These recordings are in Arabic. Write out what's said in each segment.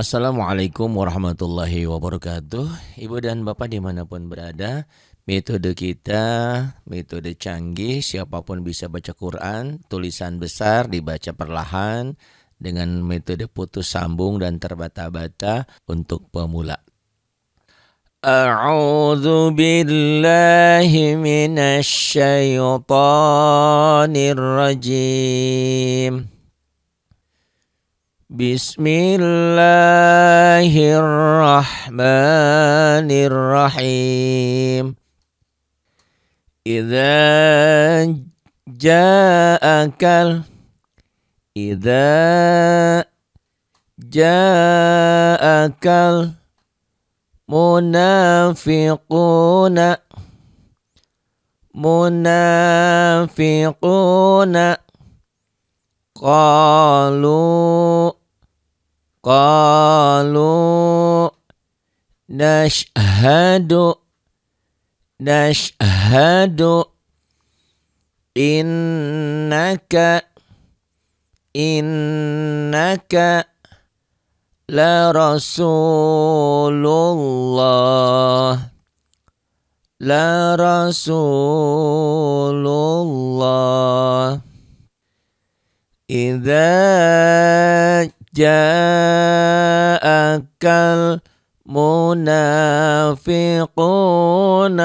Assalamualaikum warahmatullahi wabarakatuh Ibu dan Bapak dimanapun berada Metode kita, metode canggih, siapapun bisa baca Quran Tulisan besar dibaca perlahan Dengan metode putus sambung dan terbata-bata untuk pemula أعوذ billahi من الشيطان rajim. بسم الله الرحمن الرحيم إذا جاءك إذا جاءك المنافقون منافقون قالوا قالوا نشهد نشهد إنك إنك لرسول الله لرسول الله إذا جاءك المنافقون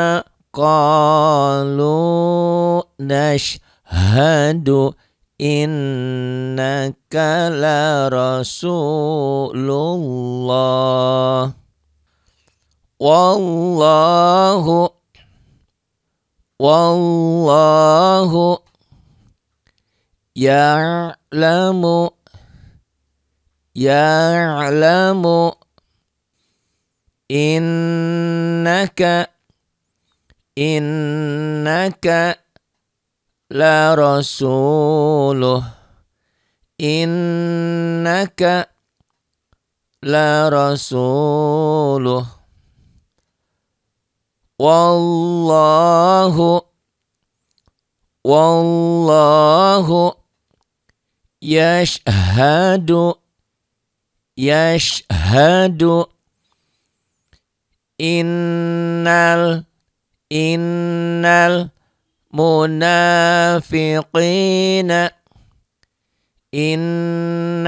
قالوا نشهد إنك لرسول الله والله والله يعلم يعلم إنك إنك لرسوله إنك لرسوله والله والله يشهد يشهد إن ال إن المنافقين إن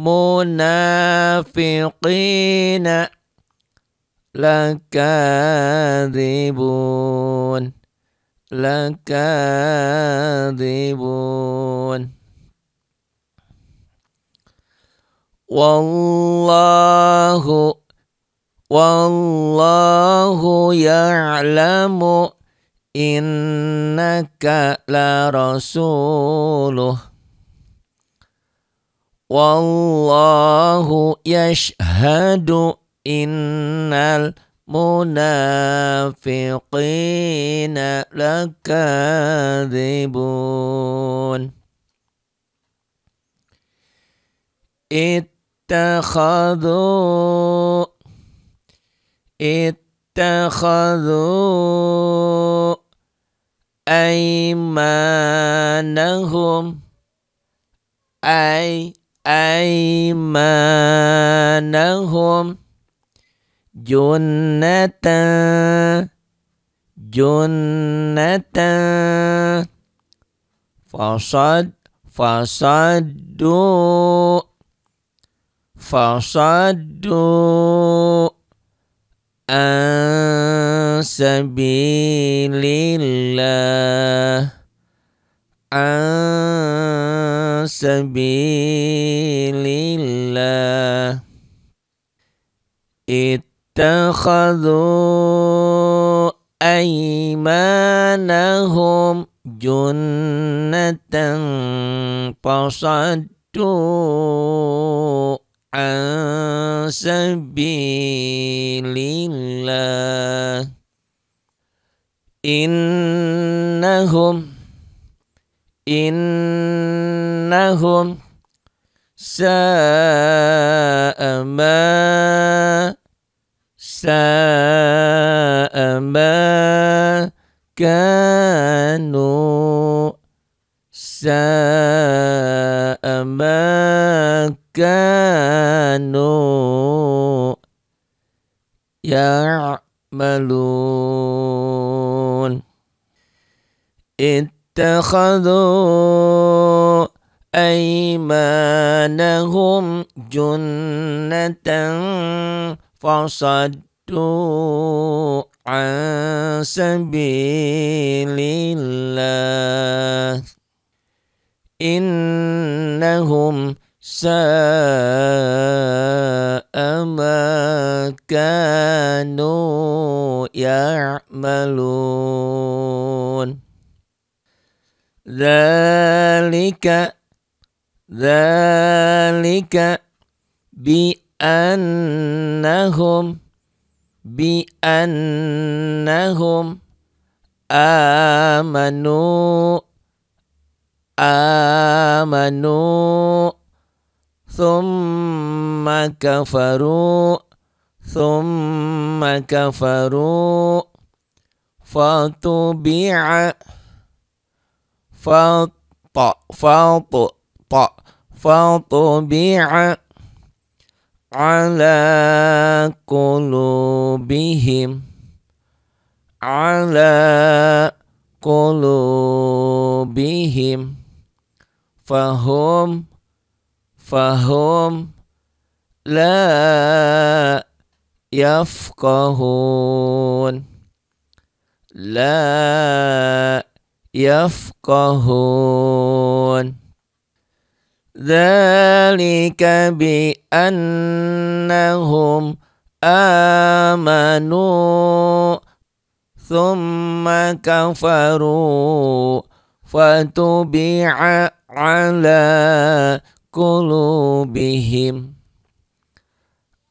المنافقين لكاذبون لكاذبون والله والله يعلم إنك لرسوله والله يشهد إن المنافقين لكاذبون اتخذوا اتخذوا أيمانهم أي أيمانهم جنة جنة فصد فصدوا فصدوا عن سبيل الله عن سبيل الله اتخذوا أيمانهم جنة فصدوا عن سبيل الله إنهم إنهم ساء ما ساء ما كانوا ساء ما كانوا يعملون اتخذوا أيمانهم جنة فصدوا عن سبيل الله إنهم ساء ما كانوا يعملون ذلك ذلك بأنهم بأنهم آمنوا آمنوا ثم كفروا ثم كفروا فطبع فط فط فطبع على قلوبهم على قلوبهم فهم فهم لا يفقهون لا يفقهون ذلك بأنهم آمنوا ثم كفروا فتبع على قلوبهم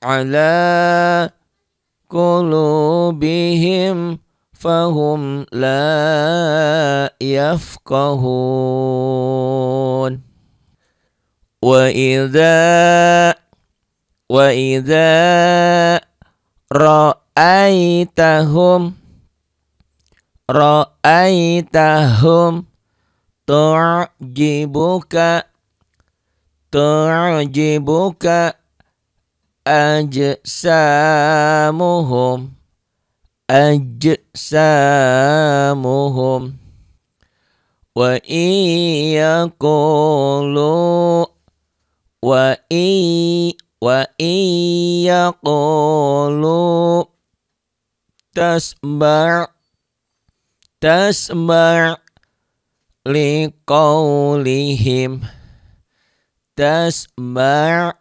على قلوبهم فهم لا يفقهون وإذا وإذا رأيتهم رأيتهم تعجبك tu'ajibuka ajsamuhum ajsamuhum wa iyaqulu wa i wa iyaqulu tasbar tasbar liqaulihim تسمع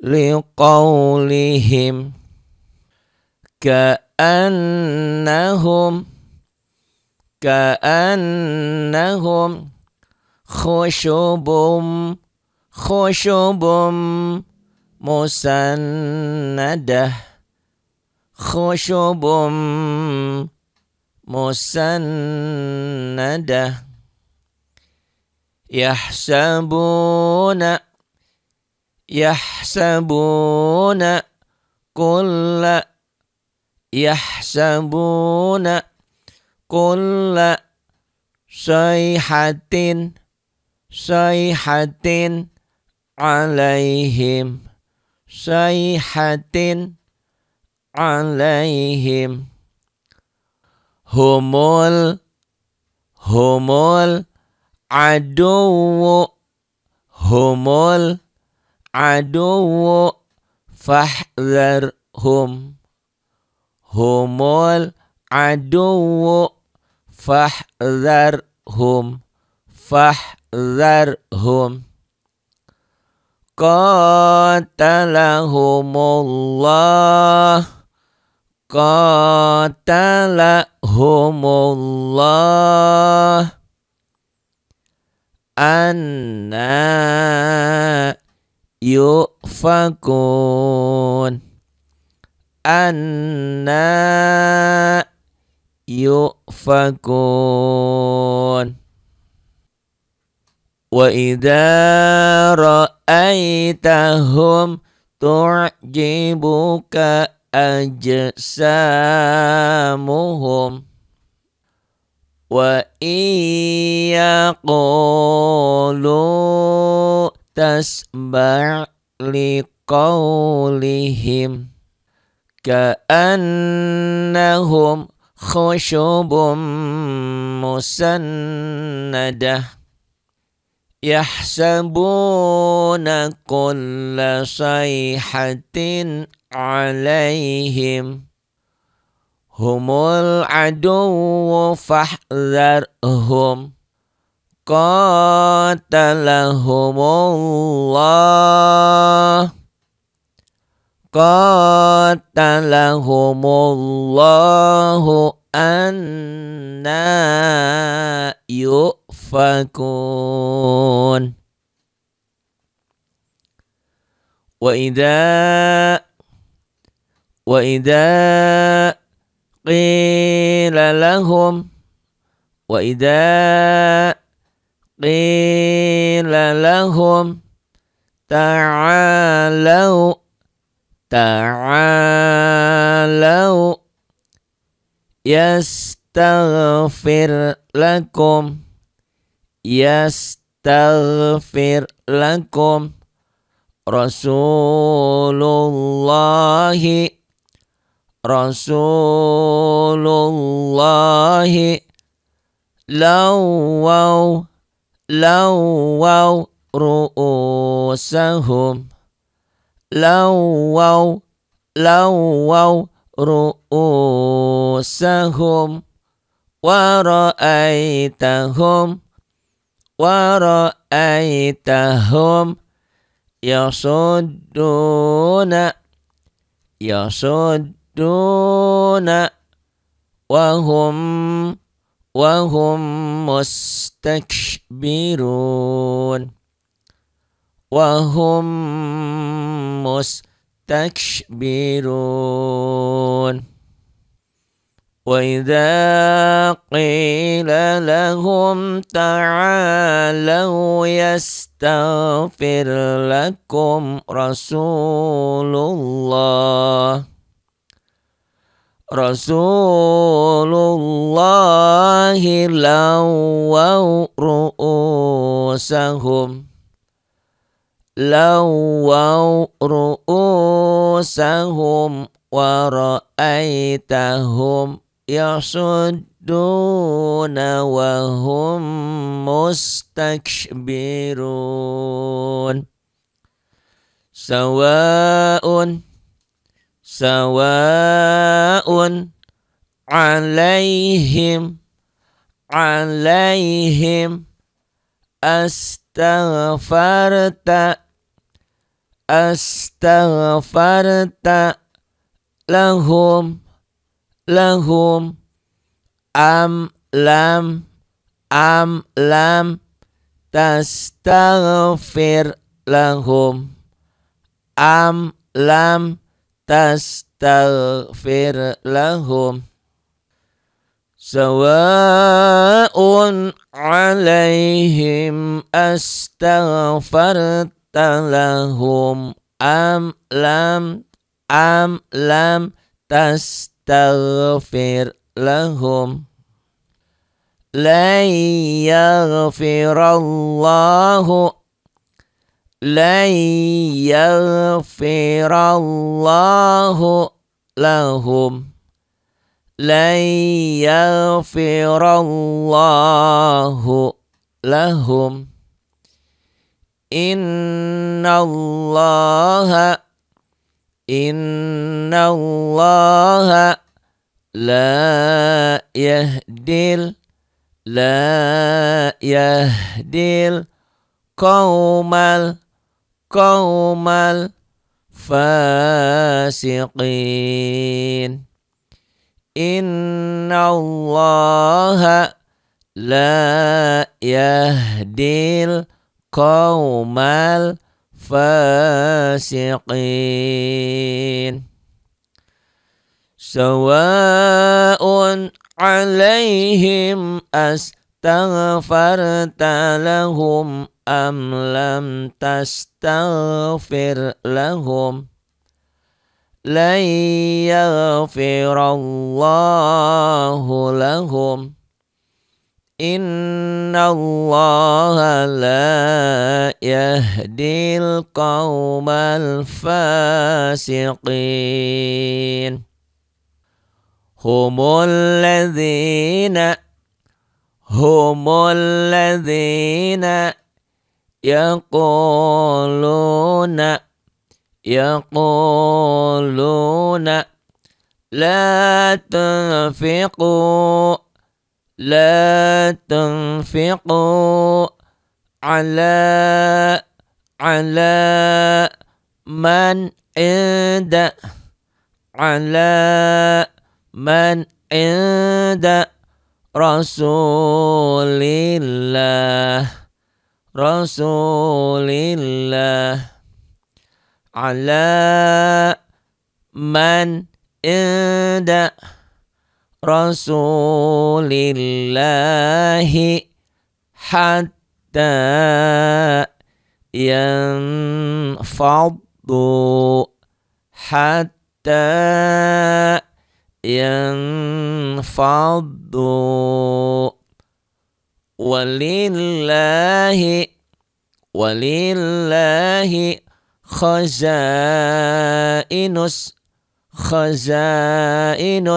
لقولهم كأنهم كأنهم خشب خشب مسندة خشب مسندة yahsabuna yahsabuna kulla yahsabuna kulla sayhatin sayhatin alaihim sayhatin alaihim humul humul عدو هم العدو فاحذرهم هم العدو فاحذرهم فاحذرهم قاتلهم الله قاتلهم الله أنا يؤفكون أنا يؤفكون وإذا رأيتهم تعجبك أجسامهم وإن يقولوا تسمع لقولهم كأنهم خشب مسندة يحسبون كل صيحة عليهم humul aduwu fahzarhum qatalahumullah qatalahumullahu anna yufakun wa idza wa idza قيل لهم وإذا قيل لهم تعالوا تعالوا يستغفر لكم يستغفر لكم رسول الله رسول الله لووا لووا رؤوسهم لووا لووا رؤوسهم ورأيتهم ورأيتهم يصدون يصد يودون وهم وهم مستكبرون وهم مستكبرون وإذا قيل لهم تعالوا يستغفر لكم رسول الله رسول الله لووا رؤوسهم لووا رؤوسهم ورأيتهم يصدون وهم مستكبرون سواء Sawa'un alaihim alaihim astaghfarta astaghfarta lahum lahum am lam am lam tastaghfir lahum am lam تستغفر لهم سواء عليهم أستغفرت لهم أم لم أم لم تستغفر لهم لن يغفر الله لن يغفر الله لهم لن يغفر الله لهم إن الله إن الله لا يهدي لا يهدي القوم قوم الفاسقين إن الله لا يهدي القوم الفاسقين سواء عليهم أستغفرت لهم أم لم تستغفر لهم لن يغفر الله لهم إن الله لا يهدي القوم الفاسقين هم الذين هم الذين يقولون يقولون لا تنفقوا لا تنفقوا على على من عند على من عند رسول الله رسول الله على من عند رسول الله حتى ينفض حتى ينفض ولله ولله خزائن خزائن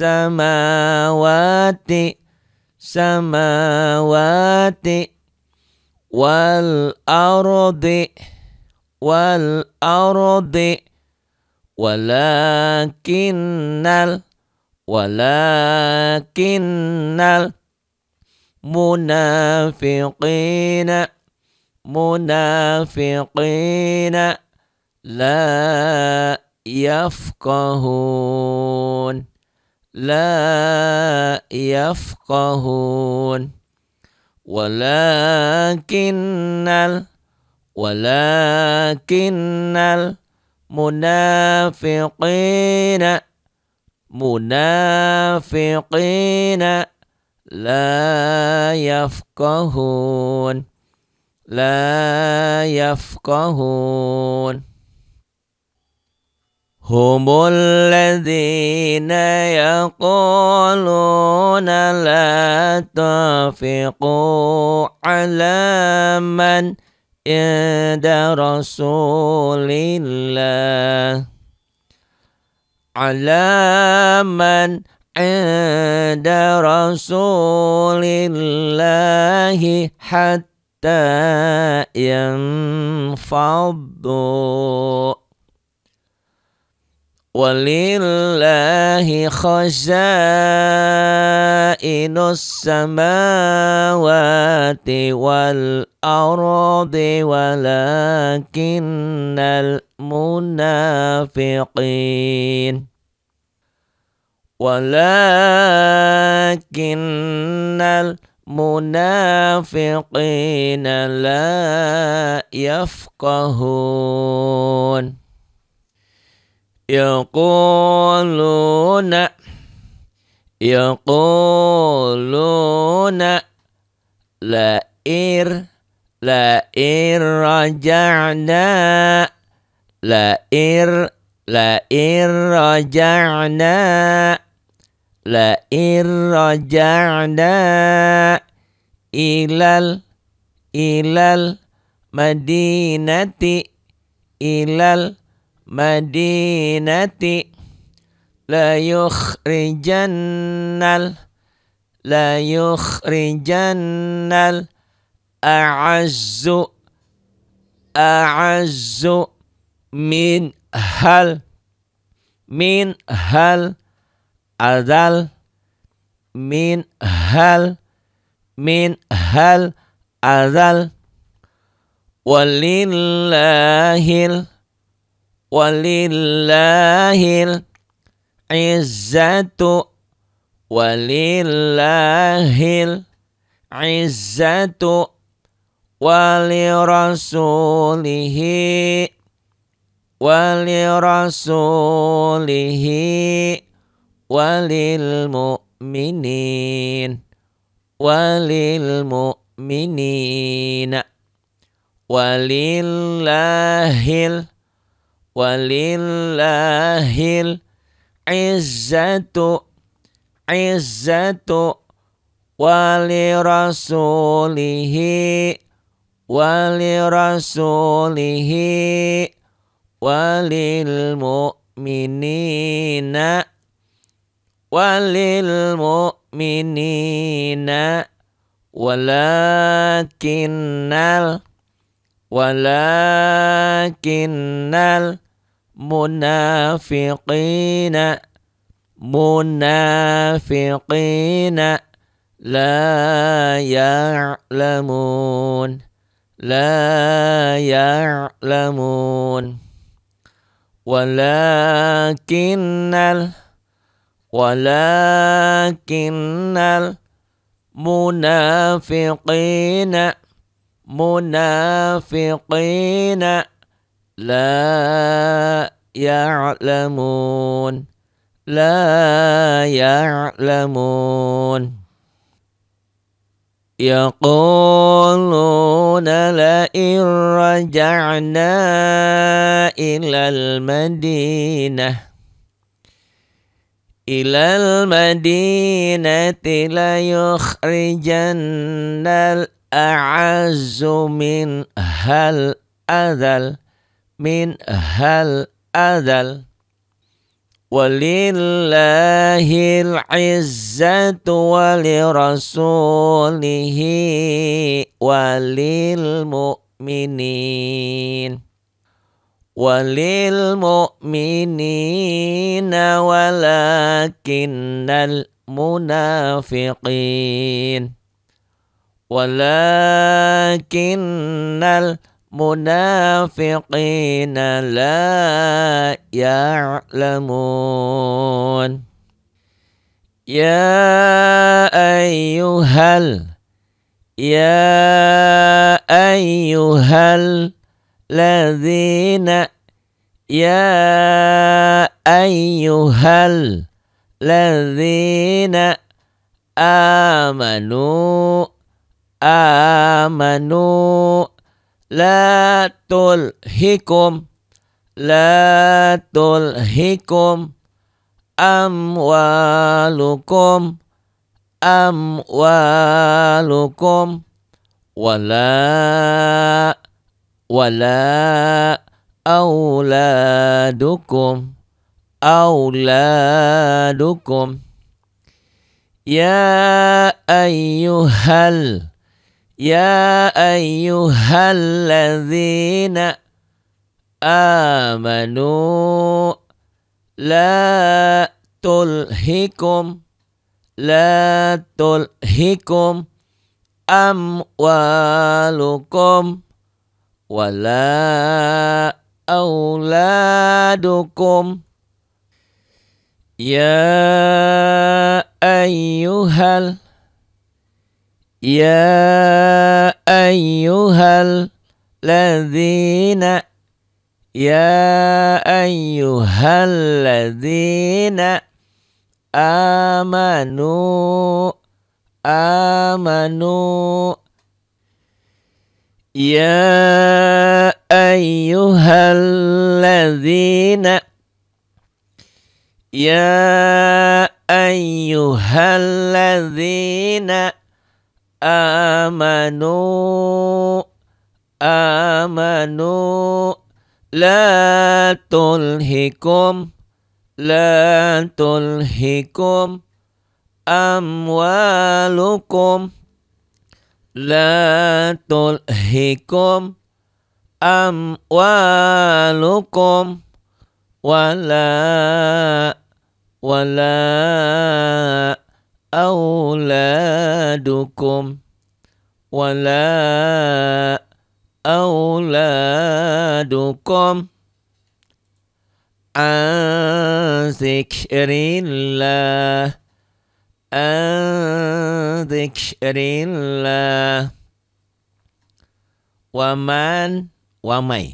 السماوات سماوات والأرض والأرض ولكن ال ولكن ال منافقين منافقين لا يفقهون لا يفقهون ولكن ال ولكن المنافقين منافقين لا يفقهون لا يفقهون هم الذين يقولون لا تنفقوا على من عند رسول الله على من عند رسول الله حتى ينفضوا ولله خزائن السماوات والأرض ولكن المنافقين ولكن المنافقين لا يفقهون يقولون يقولون لا لئن رجعنا لا لئن رجعنا La raja'na ilal ilal madinati ilal madinati la yukhrijannal la yukhrijannal a'azzu a'azzu min hal min hal أدل من هل من هل أدل ولله ولله العزة ولله العزة ولرسوله ولرسوله وللمؤمنين وللمؤمنين ولله ال ولله العزة عزة ولرسوله ولرسوله وللمؤمنين وللمؤمنين ولكن ال ولكن المنافقين منافقين لا يعلمون لا يعلمون ولكن المنافقين ولكن المنافقين منافقين لا يعلمون لا يعلمون يقولون لئن رجعنا إلى المدينة إلى المدينة ليخرجن الأعز منها الأذل منها الأذل ولله العزة ولرسوله وللمؤمنين وللمؤمنين ولكن المنافقين ولكن المنافقين لا يعلمون يا أيها يا أيها الذين يا أيها الذين آمنوا آمنوا لا تلهكم لا تلهكم أموالكم أموالكم ولا ولا أولادكم أولادكم يا أيها يا أيها الذين آمنوا لا تلهكم لا تلهكم أموالكم ولا أولادكم يا أيها يا أيها الذين يا أيها الذين آمنوا آمنوا يا أيها الذين يا أيها الذين آمنوا آمنوا لا تلهكم لا تلهكم أموالكم لا تلهكم أموالكم ولا ولا أولادكم ولا أولادكم عن ذكر الله ذكر الله ومن ومن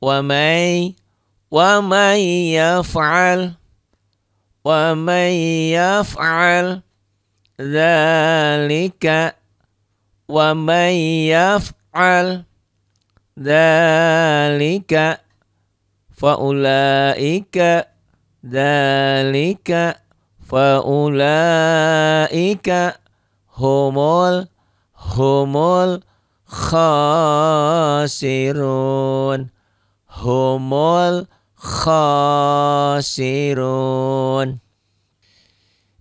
ومن ومن يفعل ومن يفعل ذلك ومن يفعل ذلك فأولئك ذلك فأولئك هم هم الخاسرون هم الخاسرون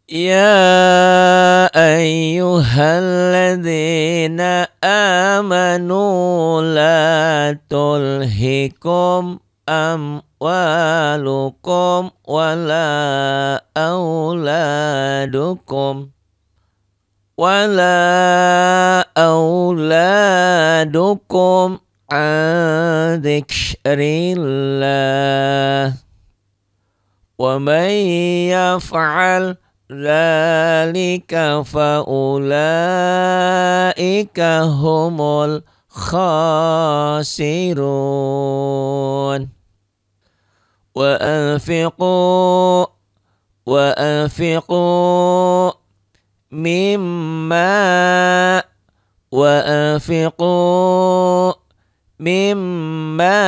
يا أيها الذين آمنوا لا تلهكم أموالكم ولا أولادكم ولا أولادكم عن ذكر الله ومن يفعل ذلك فأولئك هم الخاسرون وأنفقوا وأنفقوا مما وأنفقوا مما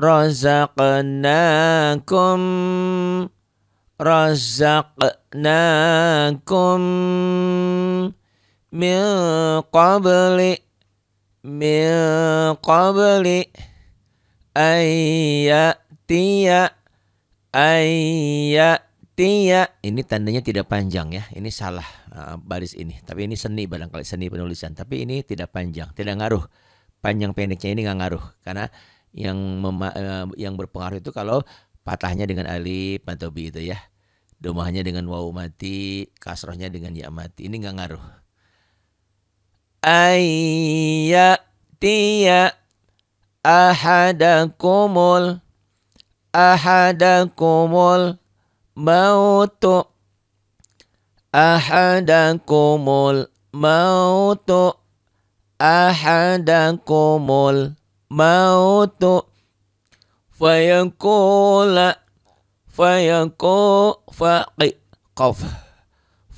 رزقناكم رزقناكم من قبل من قبل أن يأتي Ayatia ini tandanya tidak panjang ya. Ini salah uh, baris ini. Tapi ini seni barangkali seni penulisan. Tapi ini tidak panjang, tidak ngaruh. Panjang pendeknya ini nggak ngaruh karena yang mema, eh, yang berpengaruh itu kalau patahnya dengan alif atau bi itu ya. Domahnya dengan waw mati, kasrohnya dengan ya mati. Ini nggak ngaruh. Ayatia ahadakumul أحدكم الموت أحدكم الموت أحدكم الموت فيقول فيقول فقف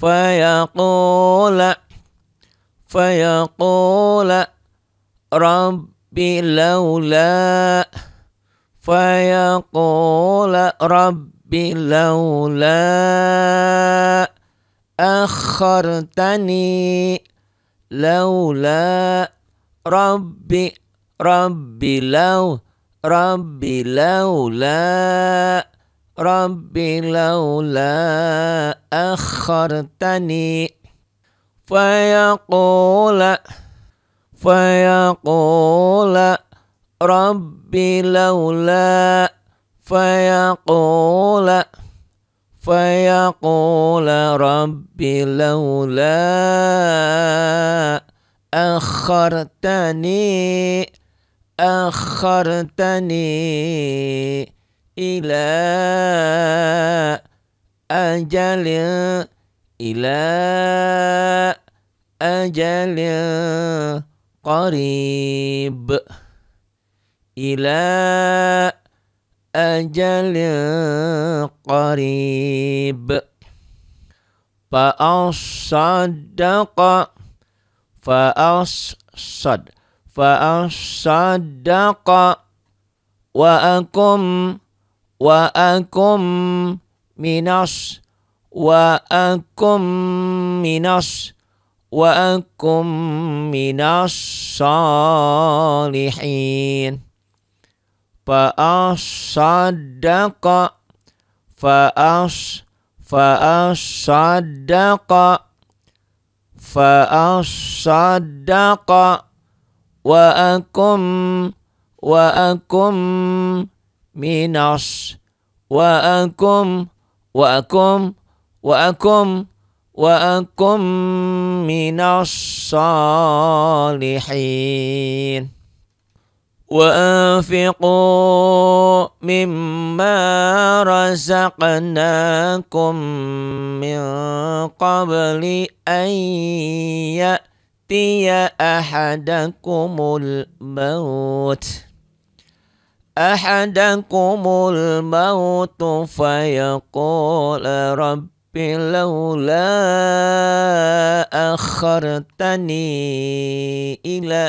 فيقول فيقول رب لولا فيقول رب لولا أخرتني لولا ربي ربي لو ربي لولا ربي لولا أخرتني فيقول فيقول ربي لولا فيقول فيقول ربي لولا أخرتني أخرتني إلى أجل إلى أجل قريب إلى أجل قريب فأصدق فأصد فأصدق وأكم وأكم من وأكم منص وأكم من الصالحين فأصدق فأص فأصدق فأصدق وأكم وأكم من أص وأكم وأكم وأكم وأكم من الصالحين وأنفقوا مما رزقناكم من قبل أن يأتي أحدكم الموت أحدكم الموت فيقول رب رب لولا أخرتني إلى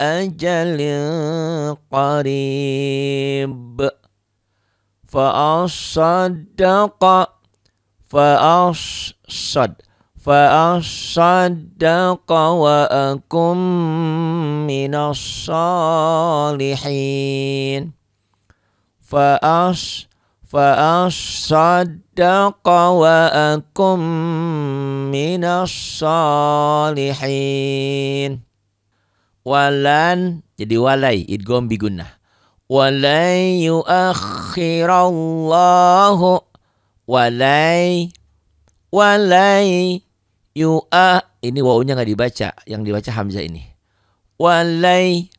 أجل قريب فأصدق فأصد فأصدق وأكن من الصالحين فأصدق فأصدق وأكن من الصالحين walan jadi walai idgom gunnah. walai yuakhirallahu walai walai yu'a ini wawunya nggak dibaca yang dibaca hamzah ini walai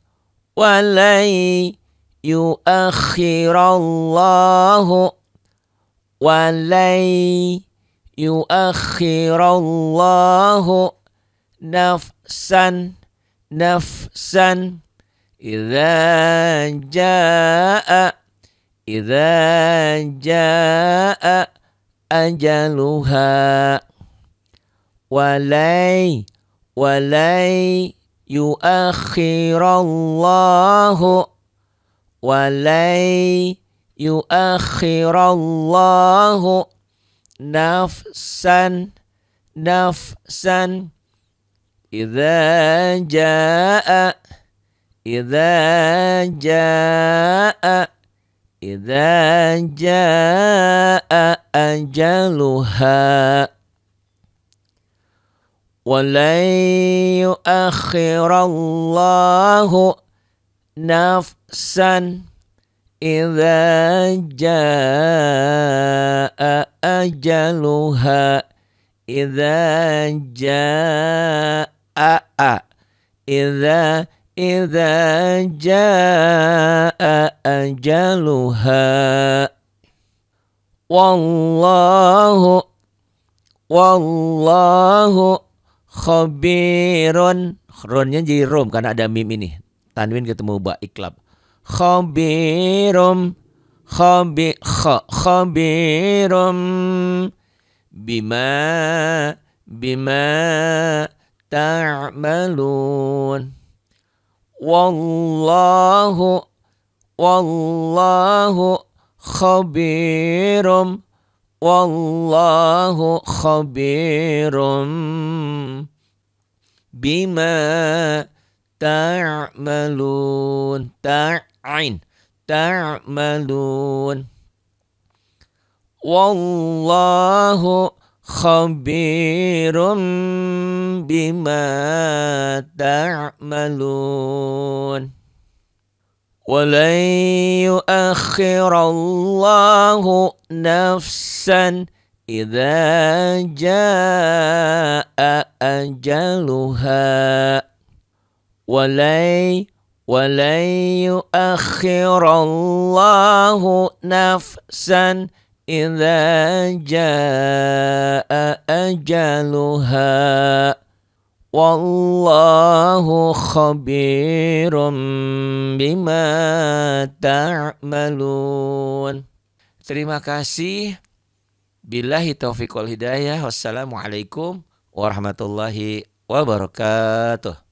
walai يؤخر الله ولن يؤخر الله نفسا نفسا إذا جاء إذا جاء أجلها ولن ولن يؤخر الله ولن يؤخر الله نفسا نفسا إذا جاء إذا جاء إذا جاء أجلها ولن يؤخر الله nafsan idza jaa ajaluha idza jaa idza idza jaa ajaluha wallahu wallahu khabirun khronnya jadi rom karena ada mim ini tanwin ketemu ba iklab khabirum khabi khabirum bima bima ta'malun wallahu wallahu khabirum wallahu khabirum bima تعملون تع عين تعملون والله خبير بما تعملون ولن يؤخر الله نفسا إذا جاء أجلها ولن ولن يؤخر الله نفسا إذا جاء أجلها والله خبير بما تعملون Terima kasih. Billahi taufiq wal hidayah. Wassalamualaikum warahmatullahi wabarakatuh.